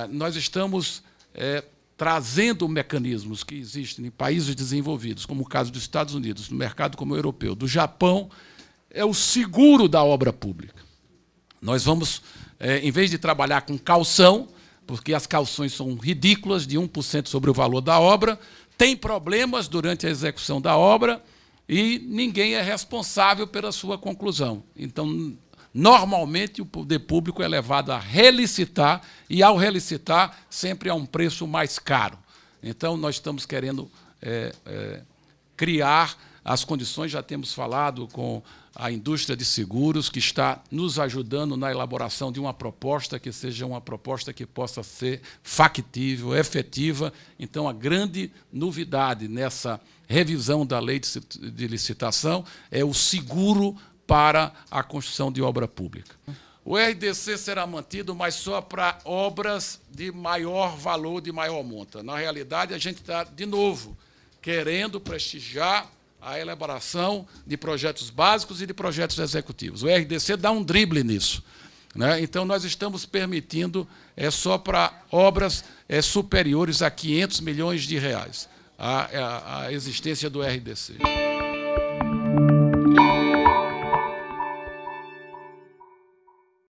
Ah, nós estamos é, trazendo mecanismos que existem em países desenvolvidos, como o caso dos Estados Unidos, no mercado como o europeu, do Japão, é o seguro da obra pública. Nós vamos, é, em vez de trabalhar com calção, porque as calções são ridículas, de 1% sobre o valor da obra, tem problemas durante a execução da obra e ninguém é responsável pela sua conclusão. Então, Normalmente, o poder público é levado a relicitar, e ao relicitar, sempre a um preço mais caro. Então, nós estamos querendo é, é, criar as condições, já temos falado com a indústria de seguros, que está nos ajudando na elaboração de uma proposta que seja uma proposta que possa ser factível, efetiva. Então, a grande novidade nessa revisão da lei de licitação é o seguro para a construção de obra pública. O RDC será mantido, mas só para obras de maior valor, de maior monta. Na realidade, a gente está, de novo, querendo prestigiar a elaboração de projetos básicos e de projetos executivos. O RDC dá um drible nisso. Né? Então, nós estamos permitindo é, só para obras é, superiores a 500 milhões de reais a, a, a existência do RDC.